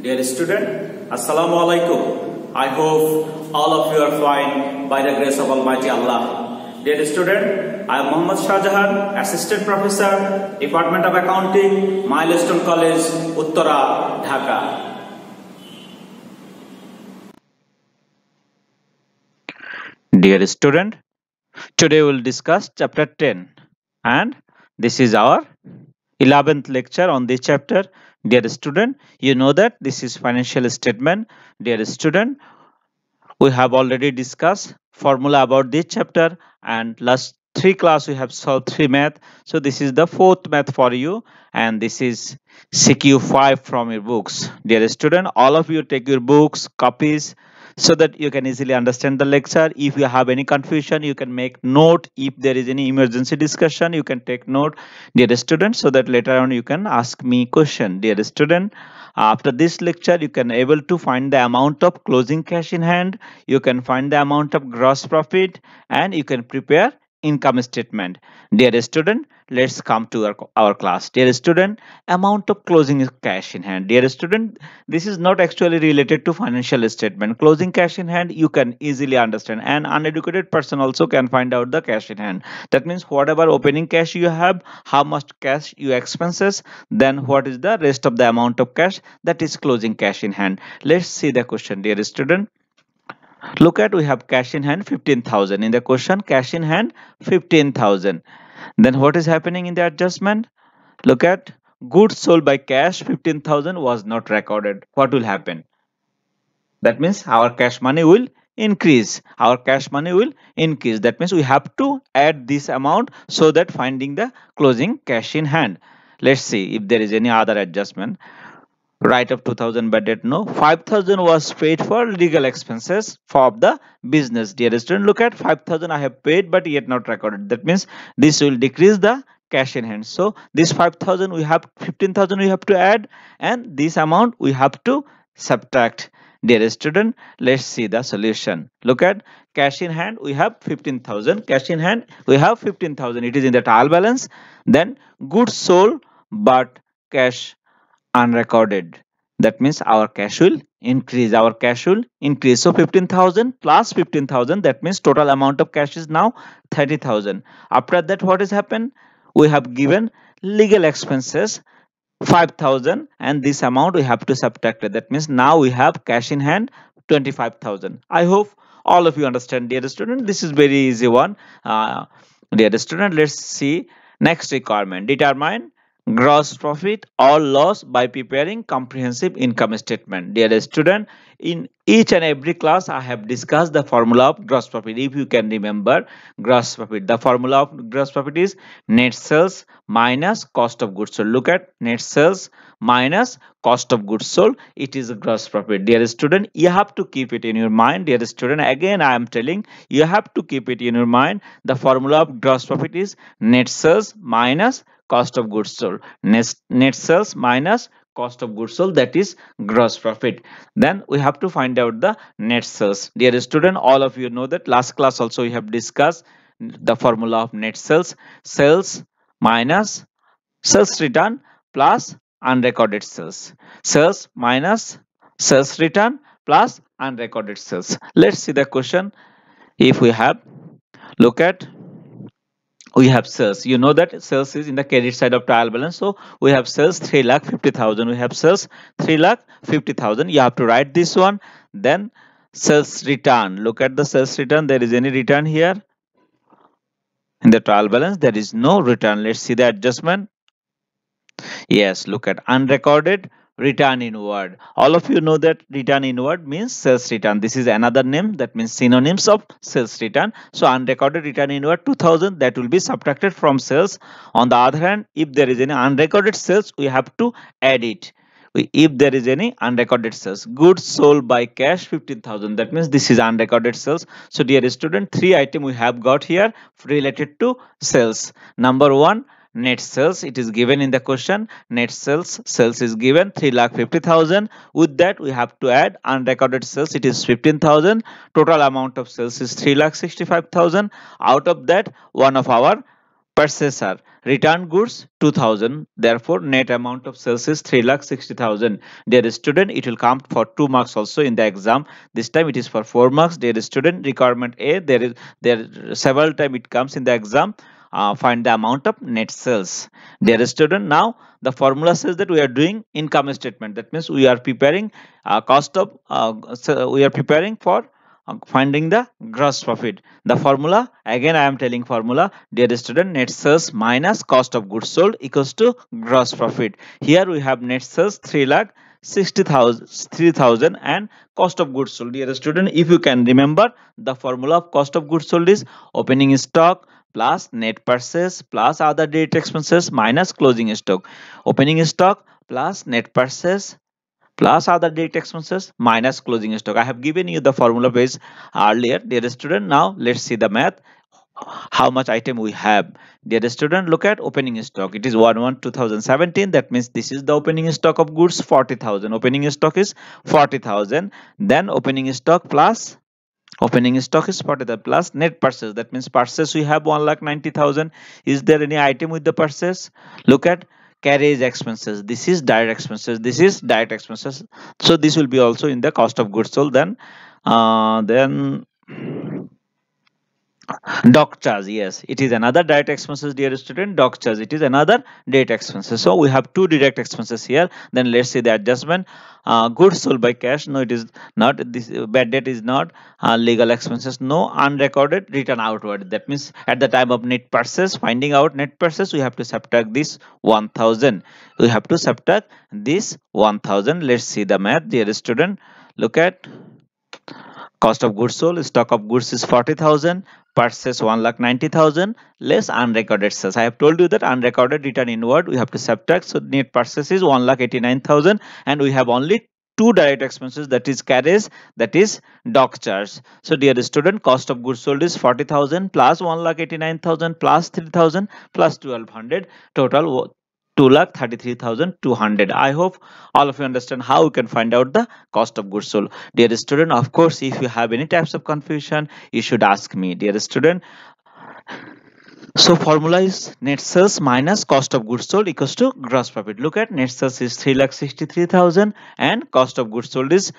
Dear student, Assalamu alaikum. I hope all of you are fine by the grace of Almighty Allah. Dear student, I am Muhammad Shahjahan, Assistant Professor, Department of Accounting, Milestone College, Uttara, Dhaka. Dear student, today we will discuss chapter 10 and this is our 11th lecture on this chapter Dear student, you know that this is financial statement. Dear student, we have already discussed formula about this chapter and last three class we have solved three math. So this is the fourth math for you and this is CQ5 from your books. Dear student, all of you take your books, copies, so that you can easily understand the lecture if you have any confusion you can make note if there is any emergency discussion you can take note dear student so that later on you can ask me question dear student after this lecture you can able to find the amount of closing cash in hand you can find the amount of gross profit and you can prepare income statement dear student let's come to our, our class dear student amount of closing cash in hand dear student this is not actually related to financial statement closing cash in hand you can easily understand an uneducated person also can find out the cash in hand that means whatever opening cash you have how much cash you expenses then what is the rest of the amount of cash that is closing cash in hand let's see the question dear student look at we have cash in hand 15000 in the question cash in hand 15000 then what is happening in the adjustment? Look at goods sold by cash 15,000 was not recorded. What will happen? That means our cash money will increase. Our cash money will increase. That means we have to add this amount so that finding the closing cash in hand. Let's see if there is any other adjustment write of 2000 but that no 5000 was paid for legal expenses for the business dear student look at 5000 i have paid but yet not recorded that means this will decrease the cash in hand so this 5000 we have 15000 we have to add and this amount we have to subtract dear student let's see the solution look at cash in hand we have 15000 cash in hand we have 15000 it is in the trial balance then goods sold but cash unrecorded. That means our cash will increase. Our cash will increase. So 15,000 plus 15,000. That means total amount of cash is now 30,000. After that, what has happened? We have given legal expenses 5,000 and this amount we have to subtract. That means now we have cash in hand 25,000. I hope all of you understand dear student. This is very easy one. Uh, dear student, let's see next requirement. Determine gross profit or loss by preparing comprehensive income statement dear student in each and every class i have discussed the formula of gross profit if you can remember gross profit the formula of gross profit is net sales minus cost of goods sold look at net sales minus cost of goods sold it is gross profit dear student you have to keep it in your mind dear student again i am telling you have to keep it in your mind the formula of gross profit is net sales minus cost of goods sold. Net, net sales minus cost of goods sold that is gross profit then we have to find out the net sales dear student all of you know that last class also we have discussed the formula of net sales sales minus sales return plus unrecorded sales sales minus sales return plus unrecorded sales let's see the question if we have look at we have sales. You know that sales is in the credit side of trial balance. So we have sales 3 lakh 50,000. We have sales 3 lakh 50,000. You have to write this one. Then sales return. Look at the sales return. There is any return here. In the trial balance, there is no return. Let's see the adjustment. Yes, look at unrecorded return inward all of you know that return inward means sales return this is another name that means synonyms of sales return so unrecorded return inward 2000 that will be subtracted from sales on the other hand if there is any unrecorded sales we have to add it if there is any unrecorded sales goods sold by cash 15000 that means this is unrecorded sales so dear student three item we have got here related to sales number one net sales it is given in the question net sales sales is given 3 lakh 50000 with that we have to add unrecorded sales it is 15000 total amount of sales is 3 lakh 65000 out of that one of our purchaser returned goods 2000 therefore net amount of sales is 3 lakh 60000 dear student it will come for 2 marks also in the exam this time it is for 4 marks dear student requirement a there is there several time it comes in the exam uh, find the amount of net sales. Dear student, now the formula says that we are doing income statement. That means we are preparing uh, cost of, uh, so uh, we are preparing for uh, finding the gross profit. The formula, again I am telling formula, dear student, net sales minus cost of goods sold equals to gross profit. Here we have net sales 3 lakh. 60,000 and cost of goods sold. Dear student, if you can remember the formula of cost of goods sold is opening stock plus net purchase plus other direct expenses minus closing stock opening stock plus net purchase plus other direct expenses minus closing stock i have given you the formula base earlier dear student now let's see the math how much item we have dear student look at opening stock it is 1 1 2017 that means this is the opening stock of goods 40000 opening stock is 40000 then opening stock plus opening stock is 40,000 plus net purchase that means purchase we have one lakh ninety thousand. is there any item with the purchase look at carriage expenses this is direct expenses this is direct expenses so this will be also in the cost of goods sold then uh, then doc charge yes it is another direct expenses dear student doc charge it is another direct expenses so we have two direct expenses here then let's see the adjustment uh, goods sold by cash no it is not this uh, bad debt is not uh, legal expenses no unrecorded return outward that means at the time of net purchase finding out net purchase we have to subtract this 1000 we have to subtract this 1000 let's see the math dear student look at Cost of goods sold, stock of goods is 40,000, purchase 1,90,000, less unrecorded sales. I have told you that unrecorded return inward, we have to subtract. So net purchase is 1,89,000 and we have only two direct expenses that is carriage, that is dock charge. So dear student, cost of goods sold is 40,000 plus 1,89,000 plus 3,000 plus 1,200, total two lakh thirty three thousand two hundred. I hope all of you understand how you can find out the cost of goods sold. Dear student, of course, if you have any types of confusion, you should ask me. Dear student, so formula is net sales minus cost of goods sold equals to gross profit. Look at net sales is 3,63,000 and cost of goods sold is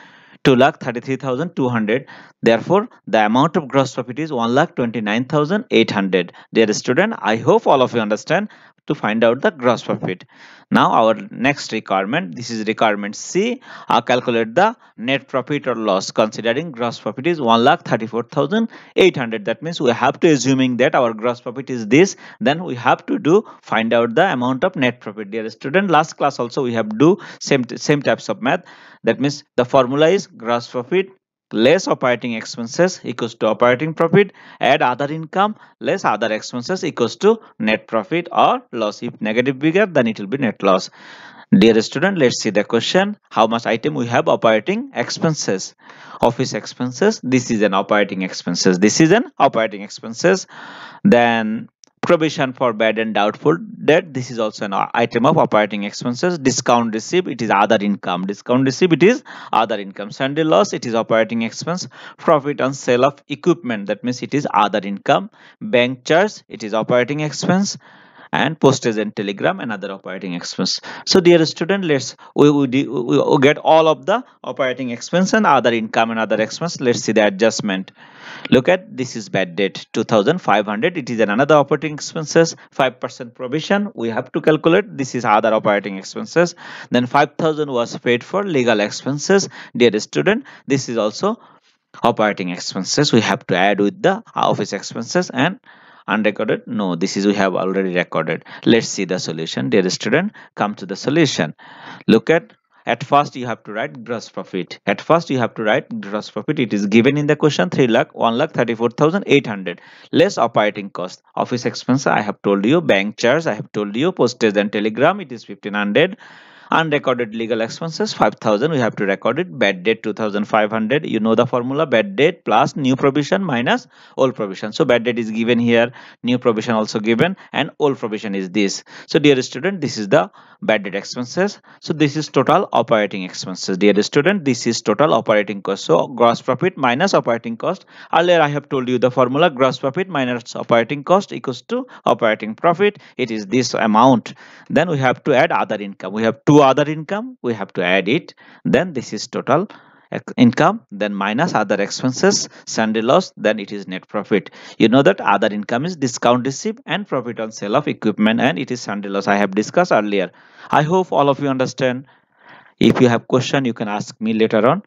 2,33,200. Therefore, the amount of gross profit is 1,29,800. Dear student, I hope all of you understand to find out the gross profit. Now our next requirement, this is requirement C, uh, calculate the net profit or loss considering gross profit is 1,34,800. That means we have to assuming that our gross profit is this, then we have to do find out the amount of net profit. Dear student, last class also we have do same, same types of math. That means the formula is gross profit less operating expenses equals to operating profit add other income less other expenses equals to net profit or loss if negative bigger then it will be net loss dear student let's see the question how much item we have operating expenses office expenses this is an operating expenses this is an operating expenses then provision for bad and doubtful debt this is also an item of operating expenses discount receipt it is other income discount receipt it is other income sunday loss it is operating expense profit on sale of equipment that means it is other income bank charge it is operating expense and postage and telegram and other operating expense. So dear student, let's we, we, we get all of the operating expense and other income and other expense. Let's see the adjustment. Look at this is bad debt 2500. It is another operating expenses 5% provision. We have to calculate this is other operating expenses. Then 5000 was paid for legal expenses. Dear student, this is also operating expenses. We have to add with the office expenses and unrecorded no this is we have already recorded let's see the solution dear student come to the solution look at at first you have to write gross profit at first you have to write gross profit it is given in the question 3 lakh 1 lakh 34800 less operating cost office expense i have told you bank charge i have told you postage and telegram it is 1500 Unrecorded legal expenses 5000 we have to record it. Bad debt 2500 you know the formula bad debt plus new provision minus old provision. So bad debt is given here new provision also given and old provision is this. So dear student this is the bad debt expenses. So this is total operating expenses dear student this is total operating cost. So gross profit minus operating cost earlier I have told you the formula gross profit minus operating cost equals to operating profit it is this amount then we have to add other income we have two other income we have to add it then this is total income then minus other expenses sunday loss then it is net profit you know that other income is discount receipt and profit on sale of equipment and it is sunday loss i have discussed earlier i hope all of you understand if you have question you can ask me later on